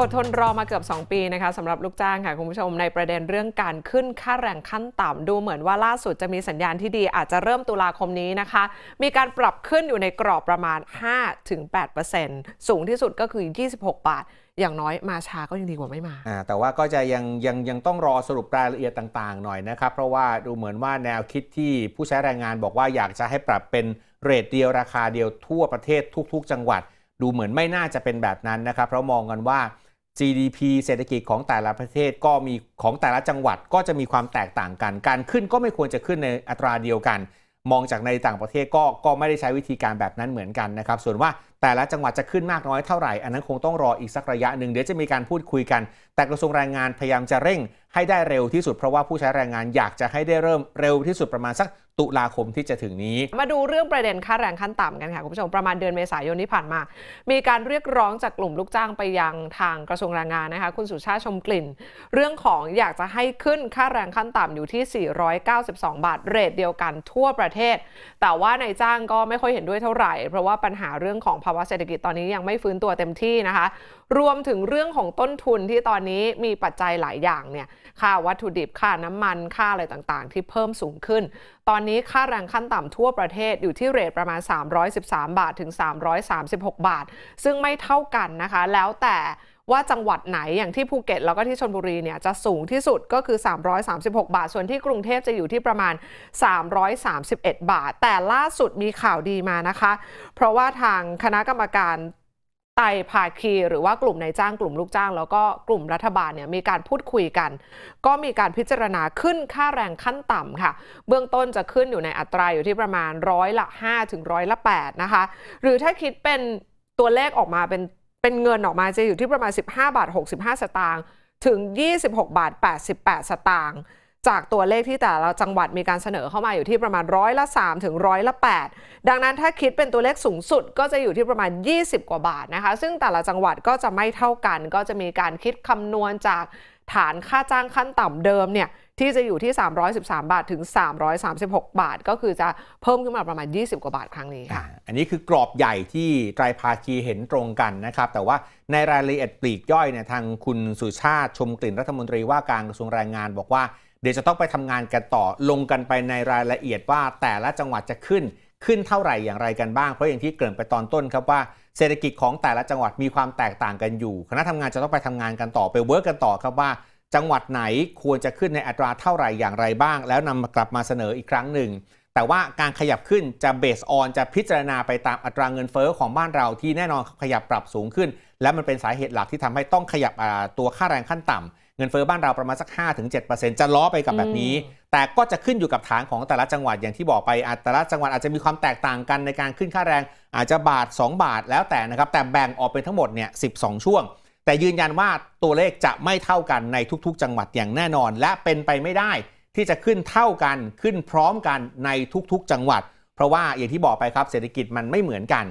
อดทนรอมาเกือบ 2 ปีนะคะสำหรับลูกจ้างค่ะคุณผู้ชมในประเด็นเรื่องการขึ้นค่าแรงขั้นต่ำดูเหมือนว่าล่าสุดจะมีสัญญาณที่ดีอาจจะเริ่มตุลาคมนี้นะคะ มีการปรับขึ้นอยู่ในกรอบประมาณ 5-8%สูงที่สุดก็คือ 26 บาทอย่างน้อยมาช้าก็ยังดีกว่าไม่มาแต่ว่าก็จะยังยังยังต้องรอสรุปรายละเอียดต่างๆหน่อยนะครับเพราะว่าดูเหมือนว่าแนวคิดที่ผู้ใช้แรงงานบอกว่าอยากจะให้ปรับเป็นเรทเดียวราคาเดียวทั่วประเทศทุกๆ จังหวัด ดูเหมือนไม่น่าจะเป็นแบบนั้นนะครับเพราะมองกันว่า GDP เศรษฐกิจของแต่ละประเทศก็มีของแต่ละจังหวัดก็จะมีความแตกต่างกัน การขึ้นก็ไม่ควรจะขึ้นในอัตราเดียวกัน มองจากในต่างประเทศก็ก็ไม่ได้ใช้วิธีการแบบนั้นเหมือนกันนะครับส่วนว่าแต่ละจังหวัดจะขึ้นมากน้อยเท่าไหร่ อันนั้นคงต้องรออีกสักระยะหนึ่งเดี๋ยวจะมีการพูดคุยกัน แต่กระทรวงแรงงานพยายามจะเร่ง ให้ได้เร็วที่สุดเพราะว่าผู้ใช้แรงงานอยากจะให้ได้เริ่มเร็วที่สุดประมาณสักตุลาคมที่จะถึงนี้ มาดูเรื่องประเด็นค่าแรงขั้นต่ำกันค่ะคุณผู้ชมประมาณเดือนเมษายนที่ผ่านมา มีการเรียกร้องจากกลุ่มลูกจ้างไปยังทางกระทรวงแรงงานนะคะคุณสุชาติชมกลิ่น เรื่องของอยากจะให้ขึ้นค่าแรงขั้นต่ำอยู่ที่ 492 บาทเรทเดียวกันทั่วประเทศ แต่ว่านายจ้างก็ไม่ค่อยเห็นด้วยเท่าไหร่เพราะว่าปัญหาเรื่องของภาวะเศรษฐกิจตอนนี้ยังไม่ฟื้นตัวเต็มที่นะคะ รวมถึงเรื่องของต้นทุนที่ตอนนี้มีปัจจัยหลายอย่างเนี่ยค่าวัตถุดิบค่าน้ำมันค่าอะไรต่างๆ ที่เพิ่มสูงขึ้นตอนนี้ค่าแรงขั้นต่ำทั่วประเทศอยู่ที่เรทประมาณ 313 บาทถึง 336 บาท ซึ่งไม่เท่ากันนะคะ แล้วแต่ว่าจังหวัดไหนอย่างที่ภูเก็ตแล้วก็ที่ชนบุรีเนี่ยจะสูงที่สุดก็คือ 336 บาท ส่วนที่กรุงเทพจะอยู่ที่ประมาณ 331 บาท แต่ล่าสุดมีข่าวดีมานะคะ เพราะว่าทางคณะกรรมการไตภาคี หรือว่ากลุ่มนายจ้างกลุ่มลูกจ้าง แล้วก็กลุ่มรัฐบาลเนี่ยมีการพูดคุยกัน ก็มีการพิจารณาขึ้นค่าแรงขั้นต่ำค่ะ เบื้องต้นจะขึ้นอยู่ในอัตราอยู่ที่ประมาณร้อยละ 5 ถึงร้อยละ8นะคะหรือถ้าคิดเป็นตัวเลขออกมาเป็นเป็นเงินออกมาจะอยู่ที่ประมาณ 15บาท65 สตางค์ถึง 26บาท88 สตางค์จากตัวเลขที่แต่ละจังหวัดมีการเสนอเข้ามาอยู่ที่ประมาณร้อยละ3ถึงร้อยละ8ดังนั้นถ้าคิดเป็นตัวเลขสูงสุดก็จะอยู่ที่ประมาณ 20 กว่าบาทนะคะ ซึ่งแต่ละจังหวัดก็จะไม่เท่ากัน ก็จะมีการคิดคำนวณจากฐานค่าจ้างขั้นต่ำเดิมเนี่ยที่จะอยู่ที่ 313 บาทถึง336บาท ก็คือจะเพิ่มขึ้นมาประมาณ 20 กว่าบาทครั้งนี้ค่ะอันนี้คือกรอบใหญ่ที่ไตรภาคีเห็นตรงกันนะครับ แต่ว่าในรายละเอียดปลีกย่อยเนี่ยทางคุณสุชาติชมกลิ่นรัฐมนตรีว่าการกระทรวงแรงงานบอกว่าเดี๋ยวจะต้องไปทำงานกันต่อลงกันไปในรายละเอียดว่าแต่ละจังหวัดจะขึ้นขึ้นเท่าไหร่อย่างไรกันบ้าง เพราะอย่างที่เกริ่นไปตอนต้นครับว่า เศรษฐกิจของแต่ละจังหวัดมีความแตกต่างกันอยู่คณะทำงานจะต้องไปทำงานกันต่อไปเวิร์กกันต่อครับว่า จังหวัดไหนควรจะขึ้นในอัตราเท่าไหร่อย่างไรบ้าง แล้วนำกลับมาเสนออีกครั้งหนึ่งแต่ว่าการขยับขึ้นจะเบสออนจะพิจารณาไปตามอัตราเงินเฟอ้อของบ้านเราที่แน่นอนขยับปรับสูงขึ้น และมันเป็นสาเหตุหลักที่ทำให้ต้องขยับตัวค่าแรงขั้นต่ำเงินเฟอ้อบ้านเราประมาณสัก5-7%จะล้อไปกับแบบนี้ แต่ก็จะขึ้นอยู่กับฐานของแต่ละจังหวัด อย่างที่บอกไปอแต่ละจังหวัดอาจจะมีความแตกต่างกันในการขึ้นค่าแรง อาจจะบาท 2 บาทแล้วแต่นะครับแต่แบ่งออกเป็นทั้งหมดเนี่ยสิช่วง แต่ยืนยันว่าตัวเลขจะไม่เท่ากันในทุก ๆ จังหวัดอย่างแน่นอน และเป็นไปไม่ได้ ที่จะขึ้นเท่ากันขึ้นพร้อมกันในทุก ๆ จังหวัดเพราะว่าอย่างที่บอกไปครับเศรษฐกิจมันไม่เหมือนกัน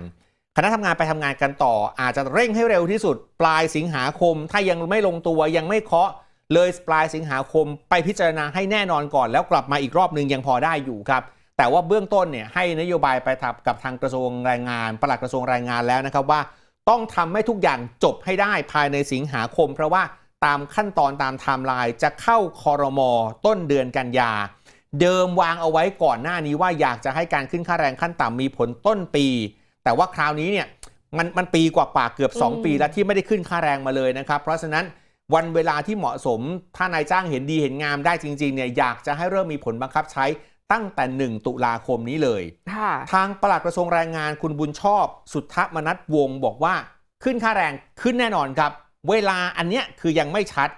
คณะทำงานไปทำงานกันต่ออาจจะเร่งให้เร็วที่สุดปลายสิงหาคม ถ้ายังไม่ลงตัวยังไม่เคาะเลยปลายสิงหาคม ไปพิจารณาให้แน่นอนก่อนแล้วกลับมาอีกรอบหนึ่งยังพอได้อยู่ครับแต่ว่าเบื้องต้นเนี่ยให้นโยบายไปทับกับทางกระทรวงแรงงานประหลัดกระทรวงแรงงานแล้วนะครับว่าต้องทำให้ทุกอย่างจบให้ได้ภายในสิงหาคม เพราะว่าตามขั้นตอนตามไทม์ไลน์จะเข้าคอรมอต้นเดือนกันยา เดิมวางเอาไว้ก่อนหน้านี้ว่าอยากจะให้การขึ้นค่าแรงขั้นต่ำมีผลต้นปีแต่ว่าคราวนี้เนี่ยมันมันปีกว่าป่าเกือบ 2 ปีแล้วที่ไม่ได้ขึ้นค่าแรงมาเลยนะครับเพราะฉะนั้นวันเวลาที่เหมาะสม ถ้านายจ้างเห็นดีเห็นงามได้จริงๆเนี่ยอยากจะให้เริ่มมีผลบังคับใช้ตั้งแต่1ตุลาคมนี้เลยทางปลัดกระทรวงแรงงานคุณบุญชอบ สุทธมนัทวงบอกว่า ขึ้นค่าแรงขึ้นแน่นอนครับ เวลาอันเนี้ยคือยังไม่ชัด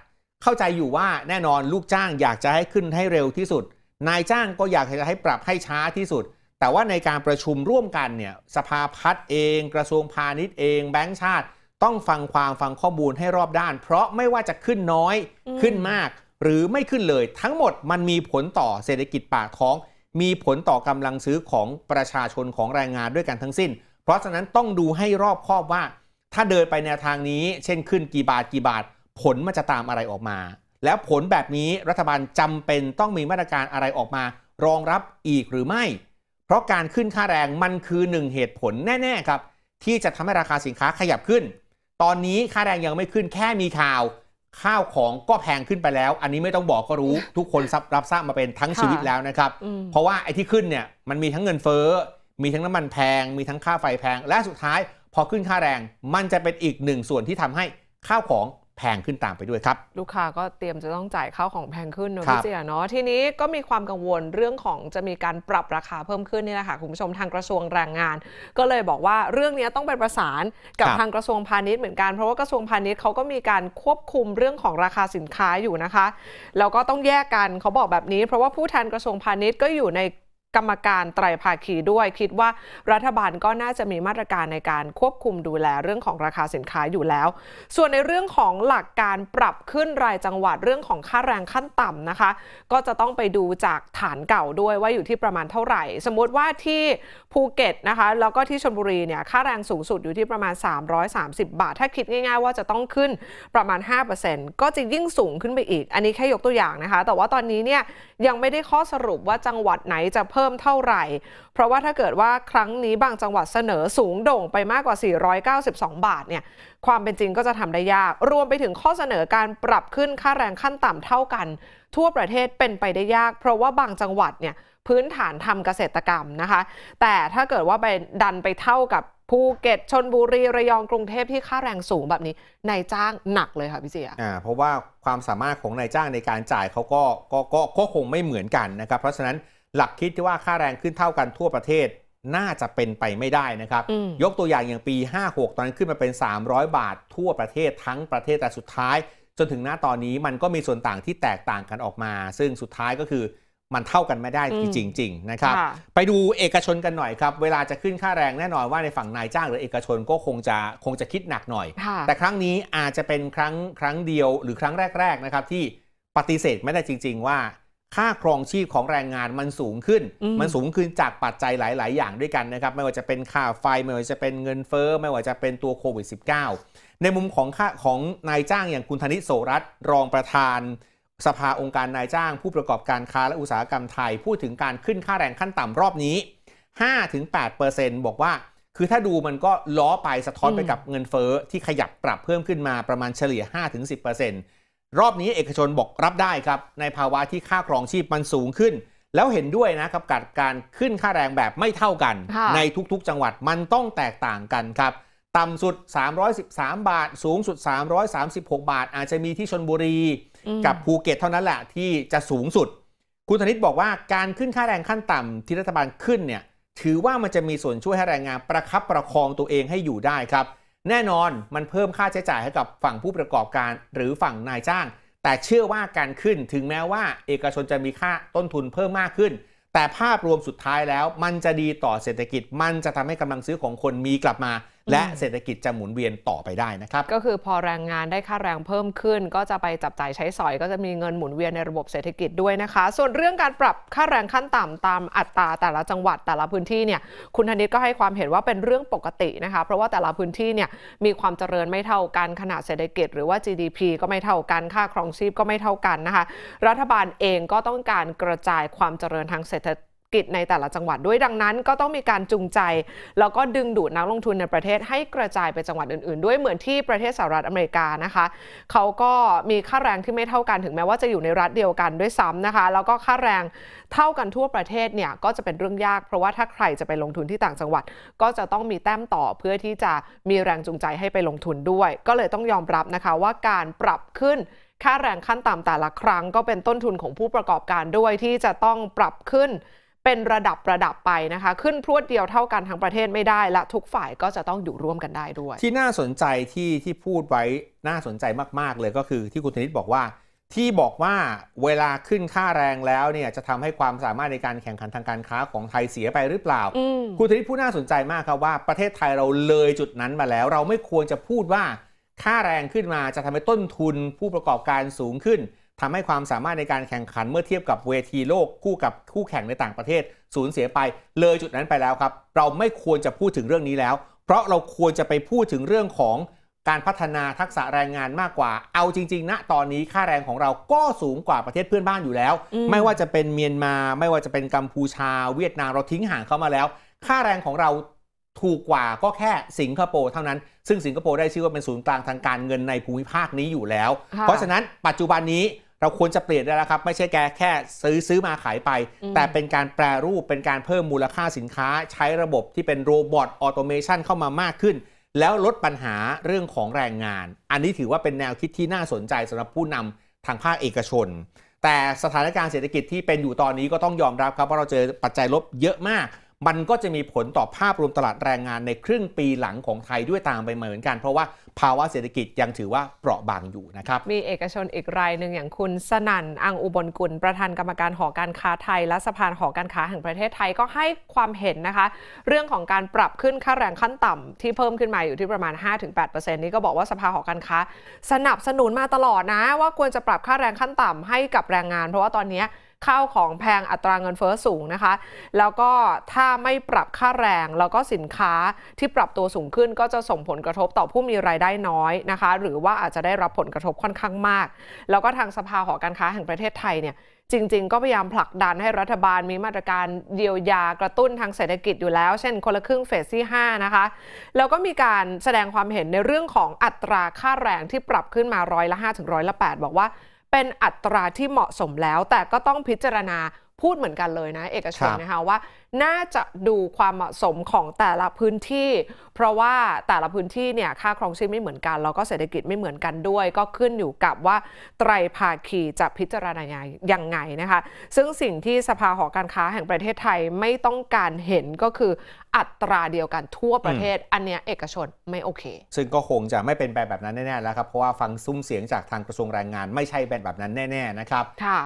เข้าใจอยู่ว่าแน่นอนลูกจ้างอยากจะให้ขึ้นให้เร็วที่สุด นายจ้างก็อยากจะให้ปรับให้ช้าที่สุดแต่ว่าในการประชุมร่วมกันเนี่ย สภาพัฒน์เอง กระทรวงพาณิชย์เองแบงก์ชาติ ต้องฟังความ ฟังข้อมูลให้รอบด้าน เพราะไม่ว่าจะขึ้นน้อย ขึ้นมาก หรือไม่ขึ้นเลย ทั้งหมดมันมีผลต่อเศรษฐกิจปากท้อง มีผลต่อกำลังซื้อของประชาชนของแรงงานด้วยกันทั้งสิ้น เพราะฉะนั้นต้องดูให้รอบคอบว่า ถ้าเดินไปแนวทางนี้ เช่นขึ้นกี่บาทกี่บาท ผลมันจะตามอะไรออกมา แล้วผลแบบนี้รัฐบาลจำเป็นต้องมีมาตรการอะไรออกมา รองรับอีกหรือไม่เพราะการขึ้นค่าแรงมันคือหนึ่งเหตุผลแน่ ๆ ครับ ที่จะทำให้ราคาสินค้าขยับขึ้น ตอนนี้ค่าแรงยังไม่ขึ้นแค่มีข่าว ข้าวของก็แพงขึ้นไปแล้ว อันนี้ไม่ต้องบอกก็รู้ทุกคนรับทราบมาเป็นทั้งชีวิตแล้วนะครับ เพราะว่าไอ้ที่ขึ้นเนี่ยมันมีทั้งเงินเฟ้อมีทั้งน้ำมันแพง มีทั้งค่าไฟแพง และสุดท้ายพอขึ้นค่าแรงมันจะเป็นอีกหนึ่งส่วนที่ทำให้ข้าวของแพงขึ้นตามไปด้วยครับลูกค้าก็เตรียมจะต้องจ่ายข้าวของแพงขึ้นเนอะพี่เจียเนาะทีนี้ก็มีความกังวลเรื่องของจะมีการปรับราคาเพิ่มขึ้นนี่แหละค่ะคุณผู้ชมทางกระทรวงแรงงาน ก็เลยบอกว่าเรื่องนี้ต้องไปประสานกับทางกระทรวงพาณิชย์เหมือนกันเพราะว่ากระทรวงพาณิชย์เขาก็มีการควบคุมเรื่องของราคาสินค้าอยู่นะคะแล้วก็ต้องแยกกันเขาบอกแบบนี้เพราะว่าผู้แทนกระทรวงพาณิชย์ก็อยู่ในกรรมการไตรภาคีด้วยคิดว่ารัฐบาลก็น่าจะมีมาตรการในการควบคุมดูแลเรื่องของราคาสินค้าอยู่แล้ว ส่วนในเรื่องของหลักการปรับขึ้นรายจังหวัดเรื่องของค่าแรงขั้นต่ำนะคะก็จะต้องไปดูจากฐานเก่าด้วยว่าอยู่ที่ประมาณเท่าไหร่ สมมติว่าที่ภูเก็ตนะคะแล้วก็ที่ชลบุรีเนี่ยค่าแรงสูงสุดอยู่ที่ประมาณ 330 บาทถ้าคิดง่ายๆ ว่าจะต้องขึ้นประมาณ5%ก็จะยิ่งสูงขึ้นไปอีก อันนี้แค่ยกตัวอย่างนะคะ แต่ว่าตอนนี้เนี่ยยังไม่ได้ข้อสรุปว่าจังหวัดไหนจะเพิ่มพิ่มเท่าไหร่ เพราะว่าถ้าเกิดว่าครั้งนี้บางจังหวัดเสนอสูงโด่งไปมากกว่า 492 บาทเนี่ยความเป็นจริงก็จะทำได้ยาก รวมไปถึงข้อเสนอการปรับขึ้นค่าแรงขั้นต่ำเท่ากัน ทั่วประเทศเป็นไปได้ยาก เพราะว่าบางจังหวัดเนี่ยพื้นฐานทำเกษตรกรรมนะคะ แต่ถ้าเกิดว่าไปดันไปเท่ากับภูเก็ตชนบุรีระยองกรุงเทพที่ค่าแรงสูงแบบนี้นายจ้างหนักเลยค่ะพี่เสีย่เพราะว่าความสามารถของนายจ้างในการจ่ายเขาก็ก็ก็คงไม่เหมือนกันนะครับ เพราะฉะนั้นหลักคิดที่ว่าค่าแรงขึ้นเท่ากันทั่วประเทศน่าจะเป็นไปไม่ได้นะครับยกตัวอย่างอย่างปี 56 ตอนนั้นขึ้นมาเป็น 300 บาททั่วประเทศทั้งประเทศแต่สุดท้าย จนถึงหน้าตอนนี้มันก็มีส่วนต่างที่แตกต่างกันออกมา ซึ่งสุดท้ายก็คือมันเท่ากันไม่ได้จริงๆนะครับไปดูเอกชนกันหน่อยครับ เวลาจะขึ้นค่าแรงแน่นอนว่าในฝั่งนายจ้างหรือเอกชนก็คงจะคงจะคิดหนักหน่อย แต่ครั้งนี้อาจจะเป็นครั้งครั้งเดียวหรือครั้งแรกๆนะครับที่ปฏิเสธไม่ได้จริง ๆว่าค่าครองชีพของแรงงานมันสูงขึ้น มันสูงขึ้นจากปัจจัยหลาย ๆ อย่างด้วยกันนะครับ ไม่ว่าจะเป็นค่าไฟไม่ว่าจะเป็นเงินเฟ้อ ไม่ว่าจะเป็นตัวโควิด -19 ในมุมของค่าของนายจ้างอย่างคุณธนิโสรัตรองประธาน สภาองค์การนายจ้าง ผู้ประกอบการค้าและอุตสาหกรรมไทยพูดถึงการขึ้นค่าแรงขั้นต่ำรอบนี้5-8%บอกว่า คือถ้าดูมันก็ล้อไปสะท้อนไปกับเงินเฟ้อที่ขยับปรับเพิ่มขึ้นมาประมาณเฉลี่ย5-10%รอบนี้เอกชนบอกรับได้ครับ ในภาวะที่ค่าครองชีพมันสูงขึ้น แล้วเห็นด้วยนะครับกับการขึ้นค่าแรงแบบไม่เท่ากัน ในทุกๆจังหวัดมันต้องแตกต่างกันครับ ต่ำสุด313บาท สูงสุด 336 บาท อาจจะมีที่ชนบุรี กับภูเก็ตเท่านั้นแหละ ที่จะสูงสุด คุณธนิตบอกว่าการขึ้นค่าแรงขั้นต่ำที่รัฐบาลขึ้นเนี่ย ถือว่ามันจะมีส่วนช่วยให้แรงงานประคับประคองตัวเองให้อยู่ได้ครับแน่นอนมันเพิ่มค่าใช้จ่ายให้กับฝั่งผู้ประกอบการ หรือฝั่งนายจ้าง แต่เชื่อว่าการขึ้นถึงแม้ว่า เอกชนจะมีค่าต้นทุนเพิ่มมากขึ้น แต่ภาพรวมสุดท้ายแล้ว มันจะดีต่อเศรษฐกิจ มันจะทำให้กำลังซื้อของคนมีกลับมาและเศรษฐกิจจะหมุนเวียนต่อไปได้นะครับ ก็คือพอแรงงานได้ค่าแรงเพิ่มขึ้น ก็จะไปจับจ่ายใช้สอย ก็จะมีเงินหมุนเวียนในระบบเศรษฐกิจด้วยนะคะ ส่วนเรื่องการปรับค่าแรงขั้นต่ำตามอัตราแต่ละจังหวัดแต่ละพื้นที่เนี่ยคุณธนิตก็ให้ความเห็นว่าเป็นเรื่องปกตินะคะเพราะว่าแต่ละพื้นที่เนี่ยมีความเจริญไม่เท่ากัน ขนาดเศรษฐกิจหรือว่า GDP ก็ไม่เท่ากันค่าครองชีพก็ไม่เท่ากันนะคะรัฐบาลเองก็ต้องการกระจายความเจริญทางเศรษฐกิจในแต่ละจังหวัดด้วยดังนั้นก็ต้องมีการจูงใจ แล้วก็ดึงดูดนักลงทุนในประเทศให้กระจายไปจังหวัดอื่นๆ ด้วยเหมือนที่ประเทศสหรัฐอเมริกานะคะ เขาก็มีค่าแรงที่ไม่เท่ากันถึงแม้ว่าจะอยู่ในรัฐเดียวกันด้วยซ้ำนะคะ แล้วก็ค่าแรงเท่ากันทั่วประเทศเนี่ยก็จะเป็นเรื่องยาก เพราะว่าถ้าใครจะไปลงทุนที่ต่างจังหวัด ก็จะต้องมีแต้มต่อเพื่อที่จะมีแรงจูงใจให้ไปลงทุนด้วย ก็เลยต้องยอมรับนะคะ ว่าการปรับขึ้น ค่าแรงขั้นต่ำแต่ละครั้ง ก็เป็นต้นทุนของผู้ประกอบการด้วยที่จะต้องปรับขึ้นเป็นระดับระดับไปนะคะ ขึ้นพรวดเดียวเท่ากันทั้งประเทศไม่ได้ และทุกฝ่ายก็จะต้องอยู่ร่วมกันได้ด้วย ที่น่าสนใจที่ที่พูดไว้น่าสนใจมาก ๆ เลยก็คือ ที่คุณธนิตบอกว่าที่บอกว่าเวลาขึ้นค่าแรงแล้วเนี่ยจะทำให้ความสามารถในการแข่งขันทางการค้าของไทยเสียไปหรือเปล่าคุณธนิตพูดน่าสนใจมากครับว่าประเทศไทยเราเลยจุดนั้นมาแล้ว เราไม่ควรจะพูดว่าค่าแรงขึ้นมาจะทำให้ต้นทุนผู้ประกอบการสูงขึ้นทำให้ความสามารถในการแข่งขันเมื่อเทียบกับเวทีโลก คู่กับคู่แข่งในต่างประเทศสูญเสียไปเลยจุดนั้นไปแล้วครับ เราไม่ควรจะพูดถึงเรื่องนี้แล้ว เพราะเราควรจะไปพูดถึงเรื่องของการพัฒนาทักษะแรงงานมากกว่า เอาจริงๆณนะ ตอนนี้ค่าแรงของเราก็สูงกว่าประเทศเพื่อนบ้านอยู่แล้ว ไม่ว่าจะเป็นเมียนมา ไม่ว่าจะเป็นกัมพูชาเวียดนามเราทิ้งห่างเข้ามาแล้ว ค่าแรงของเราถูกกว่าก็แค่สิงคโปร์เท่านั้นซึ่งสิงคโปร์ได้ชื่อว่าเป็นศูนย์กลางทางการเงินในภูมิภาคนี้อยู่แล้ว เพราะฉะนั้นปัจจุบันนี้เราควรจะเปลี่ยนได้แล้วครับ ไม่ใช่แกแค่ซื้อซื้อมาขายไป แต่เป็นการแปรรูปเป็นการเพิ่มมูลค่าสินค้าใช้ระบบที่เป็นโรบอทออโตเมชันเข้ามามากขึ้น แล้วลดปัญหาเรื่องของแรงงาน อันนี้ถือว่าเป็นแนวคิดที่น่าสนใจสำหรับผู้นำทางภาคเอกชน แต่สถานการณ์เศรษฐกิจที่เป็นอยู่ตอนนี้ก็ต้องยอมรับครับว่าเราเจอปัจจัยลบเยอะมากมันก็จะมีผลต่อภาพรวมตลาดแรงงานในครึ่งปีหลังของไทยด้วยตามไปเหมือนกันเพราะว่าภาวะเศรษฐกิจยังถือว่าเปราะบางอยู่นะครับ มีเอกชนอีกรายหนึ่งอย่างคุณสนั่นอังอุบลกุล ประธานกรรมการหอการค้าไทย และสภานหอการค้าแห่งประเทศไทยก็ให้ความเห็นนะคะ เรื่องของการปรับขึ้นค่าแรงขั้นต่ำ ที่เพิ่มขึ้นมาอยู่ที่ประมาณ5-8%นี้ก็บอกว่าสภาหอการค้าสนับสนุนมาตลอดนะ ว่าควรจะปรับค่าแรงขั้นต่ำให้กับแรงงาน เพราะว่าตอนนี้ข้าวของแพงอัตราเงินเฟ้อสูงนะคะ แล้วก็ถ้าไม่ปรับค่าแรง แล้วก็สินค้าที่ปรับตัวสูงขึ้น ก็จะส่งผลกระทบต่อผู้มีรายได้น้อยนะคะ หรือว่าอาจจะได้รับผลกระทบค่อนข้างมาก แล้วก็ทางสภาหอการค้าแห่งประเทศไทยเนี่ย จริงๆก็พยายามผลักดันให้รัฐบาลมีมาตรการเยียวยากระตุ้นทางเศรษฐกิจอยู่แล้ว เช่นคนละครึ่งเฟสที่5นะคะแล้วก็มีการแสดงความเห็นในเรื่องของอัตราค่าแรงที่ปรับขึ้นมาร้อยละ 5 ถึงร้อยละ 8 บอกว่าเป็นอัตราที่เหมาะสมแล้ว แต่ก็ต้องพิจารณาพูดเหมือนกันเลยนะ เอกชนนะคะว่าน่าจะดูความเหมาะสมของแต่ละพื้นที่ เพราะว่าแต่ละพื้นที่เนี่ยค่าครองชีพไม่เหมือนกันแล้วก็เศรษฐกิจไม่เหมือนกันด้วย ก็ขึ้นอยู่กับว่าไตรภาคีจะพิจารณาอย่างไงนะคะซึ่งสิ่งที่สภาหอการค้าแห่งประเทศไทยไม่ต้องการเห็นก็คืออัตราเดียวกันทั่วประเทศ อันเนี้ยเอกชนไม่โอเค ซึ่งก็คงจะไม่เป็นแบบแบบนั้นแน่ๆแล้วครับเพราะว่าฟังซุ้มเสียงจากทางกระทรวงแรงงานไม่ใช่แบบแบบนั้นแน่ๆนะครับ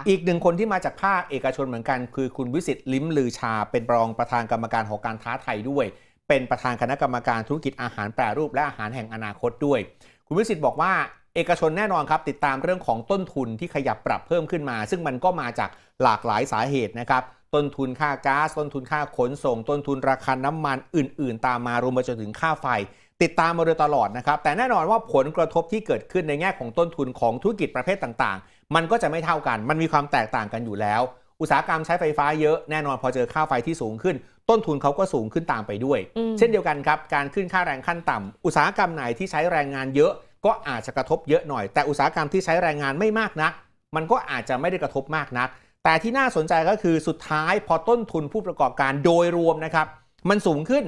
อีกหนึ่งคนที่มาจากภาคเอกชนเหมือนกัน คือคุณวิสิตลิ้มลือชาเป็นรองประธานกรรมการหอการค้าไทยด้วย เป็นประธานคณะกรรมการธุรกิจอาหารแปรรูปและอาหารแห่งอนาคตด้วย คุณวิสิตบอกว่า เอกชนแน่นอนครับ ติดตามเรื่องของต้นทุนที่ขยับปรับเพิ่มขึ้นมา ซึ่งมันก็มาจากหลากหลายสาเหตุนะครับต้นทุนค่าก๊าซต้นทุนค่าขนส่ง ต้นทุนราคาน้ำมันอื่นๆ ตามมารวมไปจนถึงค่าไฟ ติดตามมาโดยตลอดนะครับแต่แน่นอนว่าผลกระทบที่เกิดขึ้นในแง่ของต้นทุนของธุรกิจประเภทต่างๆ มันก็จะไม่เท่ากัน มันมีความแตกต่างกันอยู่แล้วอุตสาหกรรมใช้ไฟฟ้าเยอะแน่นอนพอเจอค่าไฟที่สูงขึ้น ต้นทุนเขาก็สูงขึ้นตามไปด้วย เช่นเดียวกันครับการขึ้นค่าแรงขั้นต่ำ อุตสาหกรรมไหนที่ใช้แรงงานเยอะก็อาจจะกระทบเยอะหน่อย แต่อุตสาหกรรมที่ใช้แรงงานไม่มากนัก มันก็อาจจะไม่ได้กระทบมากนัก แต่ที่น่าสนใจก็คือสุดท้ายพอต้นทุนผู้ประกอบการโดยรวมนะครับ มันสูงขึ้น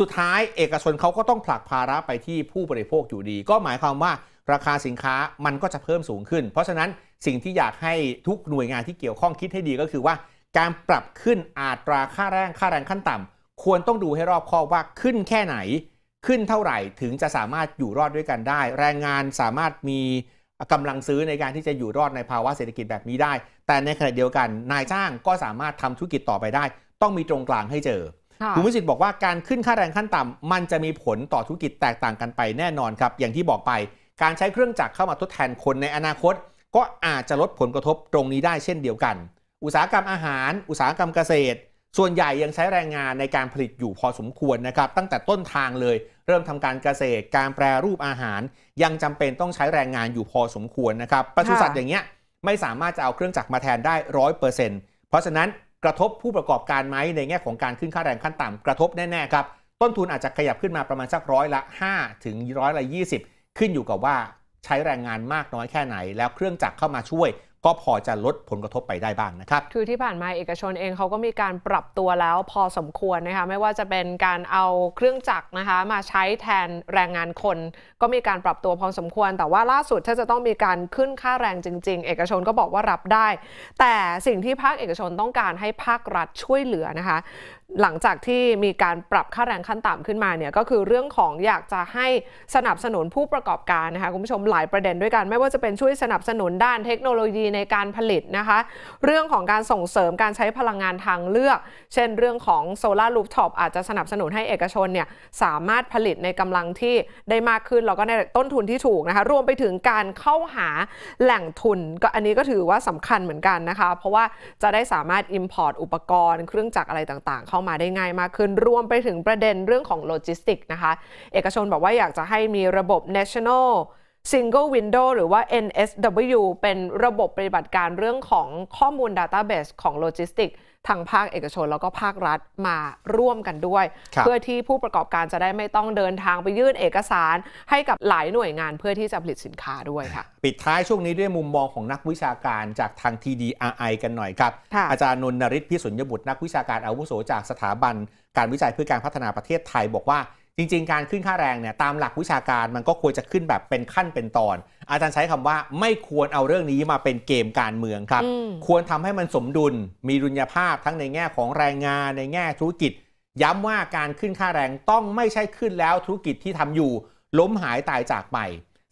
สุดท้ายเอกชนเขาก็ต้องผลักภาระไปที่ผู้บริโภคอยู่ดี ก็หมายความว่าราคาสินค้ามันก็จะเพิ่มสูงขึ้น เพราะฉะนั้นสิ่งที่อยากให้ทุกหน่วยงานที่เกี่ยวข้องคิดให้ดีก็คือว่า การปรับขึ้นอัตราค่าแรงค่าแรงขั้นต่ำ ควรต้องดูให้รอบคอบว่าขึ้นแค่ไหน ขึ้นเท่าไหร่ถึงจะสามารถอยู่รอดด้วยกันได้ แรงงานสามารถมีกำลังซื้อในการที่จะอยู่รอดในภาวะเศรษฐกิจแบบนี้ได้ แต่ในขณะเดียวกันนายจ้างก็สามารถทำธุรกิจต่อไปได้ ต้องมีตรงกลางให้เจอคุณวิสิตบอกว่าการขึ้นค่าแรงขั้นต่ำ มันจะมีผลต่อธุรกิจแตกต่างกันไป แน่นอนครับอย่างที่บอกไปการใช้เครื่องจักรเข้ามาทดแทนคนในอนาคต ก็อาจจะลดผลกระทบตรงนี้ได้เช่นเดียวกัน อุตสาหกรรมอาหาร อุตสาหกรรมเกษตร ส่วนใหญ่ยังใช้แรงงานในการผลิตอยู่พอสมควรนะครับ ตั้งแต่ต้นทางเลย เริ่มทำการเกษตร การแปรรูปอาหาร ยังจำเป็นต้องใช้แรงงานอยู่พอสมควรนะครับปศุสัตว์อย่างเงี้ยไม่สามารถจะเอาเครื่องจักรมาแทนได้ร้อยเปอร์เซ็นต์เพราะฉะนั้นกระทบผู้ประกอบการไหมในแง่ของการขึ้นค่าแรงขั้นต่ำกระทบแน่ๆครับต้นทุนอาจจะขยับขึ้นมาประมาณสักร้อยละ5ถึงร้อยละ20ขึ้นอยู่กับว่าใช้แรงงานมากน้อยแค่ไหนแล้วเครื่องจักรเข้ามาช่วยก็พอจะลดผลกระทบไปได้บ้างนะครับคือที่ผ่านมาเอกชนเองเขาก็มีการปรับตัวแล้วพอสมควรนะคะไม่ว่าจะเป็นการเอาเครื่องจักรนะคะมาใช้แทนแรงงานคน ก็มีการปรับตัวพอสมควร แต่ว่าล่าสุดถ้าจะต้องมีการขึ้นค่าแรงจริง ๆ เอกชนก็บอกว่ารับได้ แต่สิ่งที่ภาคเอกชนต้องการให้ภาครัฐช่วยเหลือนะคะหลังจากที่มีการปรับค่าแรงขั้นต่ำขึ้นมาเนี่ยก็คือเรื่องของอยากจะให้สนับสนุนผู้ประกอบการนะคะคุณผู้ชมหลายประเด็นด้วยกัน ไม่ว่าจะเป็นช่วยสนับสนุนด้านเทคโนโลยีในการผลิตนะคะ เรื่องของการส่งเสริมการใช้พลังงานทางเลือก เช่นเรื่องของโซลารูฟท็อปอาจจะสนับสนุนให้เอกชนเนี่ยสามารถผลิตในกำลังที่ได้มากขึ้นแล้วก็ในต้นทุนที่ถูกนะคะรวมไปถึงการเข้าหาแหล่งทุนก็อันนี้ก็ถือว่าสำคัญเหมือนกันนะคะ เพราะว่าจะได้สามารถ Import อุปกรณ์เครื่องจักรอะไรต่างๆ้ามาได้ง่ายมากขึ้นรวมไปถึงประเด็นเรื่องของโลจิสติกนะคะเอกชนบอกว่าอยากจะให้มีระบบ national Single Window หรือว่า NSW เป็นระบบปฏิบัติการเรื่องของข้อมูล Database ของโลจิสติกทางภาคเอกชน แล้วก็ภาครัฐมาร่วมกันด้วย เพื่อที่ผู้ประกอบการจะได้ไม่ต้องเดินทางไปยื่นเอกสาร ให้กับหลายหน่วยงานเพื่อที่จะผลิตสินค้าด้วยค่ะปิดท้ายช่วงนี้ด้วยมุมมองของนักวิชาการจากทาง TDRI กันหน่อยครับ อาจารย์นนทริศพิสุญญบุตรนักวิชาการอาวุโสจากสถาบัน การวิจัยเพื่อการพัฒนาประเทศไทยบอกว่าจริงๆ การขึ้นค่าแรงเนี่ยตามหลักวิชาการมันก็ควรจะขึ้นแบบเป็นขั้นเป็นตอน อาจารย์ใช้คำว่าไม่ควรเอาเรื่องนี้มาเป็นเกมการเมืองครับ ควรทำให้มันสมดุลมีรุญยภาพทั้งในแง่ของแรงงานในแง่ธุรกิจ ย้ำว่าการขึ้นค่าแรงต้องไม่ใช่ขึ้นแล้วธุรกิจที่ทำอยู่ล้มหายตายจากไป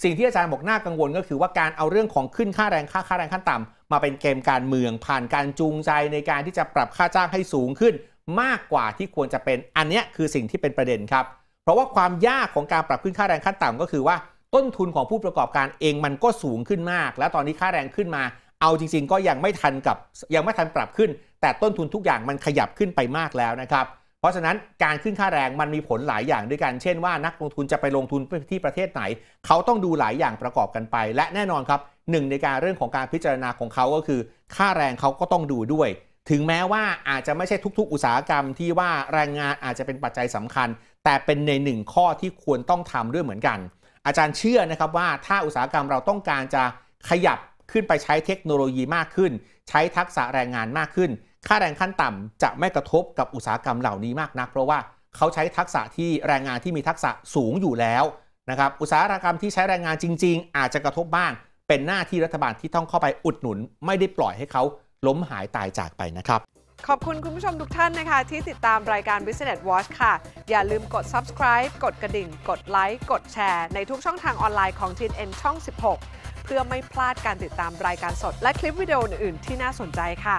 สิ่งที่อาจารย์บอกน่ากังวลก็คือว่าการเอาเรื่องของขึ้นค่าแรงค่าค่าแรงขั้นต่ำ มาเป็นเกมการเมือง ผ่านการจูงใจในการที่จะปรับค่าจ้างให้สูงขึ้นมากกว่าที่ควรจะเป็นอันนี้คือสิ่งที่เป็นประเด็นครับเพราะว่าความยากของการปรับขึ้นค่าแรงขั้นต่ำก็คือว่าต้นทุนของผู้ประกอบการเองมันก็สูงขึ้นมาก และตอนนี้ค่าแรงขึ้นมา เอาจริงๆก็ยังไม่ทันกับยังไม่ทันปรับขึ้น แต่ต้นทุนทุกอย่างมันขยับขึ้นไปมากแล้วนะครับ เพราะฉะนั้นการขึ้นค่าแรงมันมีผลหลายอย่างด้วยกัน เช่นว่านักลงทุนจะไปลงทุนที่ประเทศไหน เขาต้องดูหลายอย่างประกอบกันไป และแน่นอนครับหนึ่งในการเรื่องของการพิจารณาของเขาก็คือค่าแรงเขาก็ต้องดูด้วย ถึงแม้ว่าอาจจะไม่ใช่ทุก ๆอุตสาหกรรมที่ว่าแรงงานอาจจะเป็นปัจจัยสำคัญแต่เป็นในหนึ่งข้อที่ควรต้องทำด้วยเหมือนกัน อาจารย์เชื่อนะครับว่าถ้าอุตสาหกรรมเราต้องการจะขยับขึ้นไปใช้เทคโนโลยีมากขึ้น ใช้ทักษะแรงงานมากขึ้น ค่าแรงขั้นต่ำ จะไม่กระทบกับอุตสาหกรรมเหล่านี้มากนัก เพราะว่าเขาใช้ทักษะที่แรงงานที่มีทักษะสูงอยู่แล้วนะครับ อุตสาหกรรมที่ใช้แรงงานจริง ๆ อาจจะกระทบบ้าง เป็นหน้าที่รัฐบาลที่ต้องเข้าไปอุดหนุน ไม่ได้ปล่อยให้เขาล้มหายตายจากไปนะครับขอบคุณคุณผู้ชมทุกท่านนะคะที่ติดตามรายการ Business Watch ค่ะ อย่าลืมกด subscribe กดกระดิ่ง กดไลค์ กดแชร์ในทุกช่องทางออนไลน์ของ TN ช่อง 16 เพื่อไม่พลาดการติดตามรายการสดและคลิปวิดีโออื่น ๆ ที่น่าสนใจค่ะ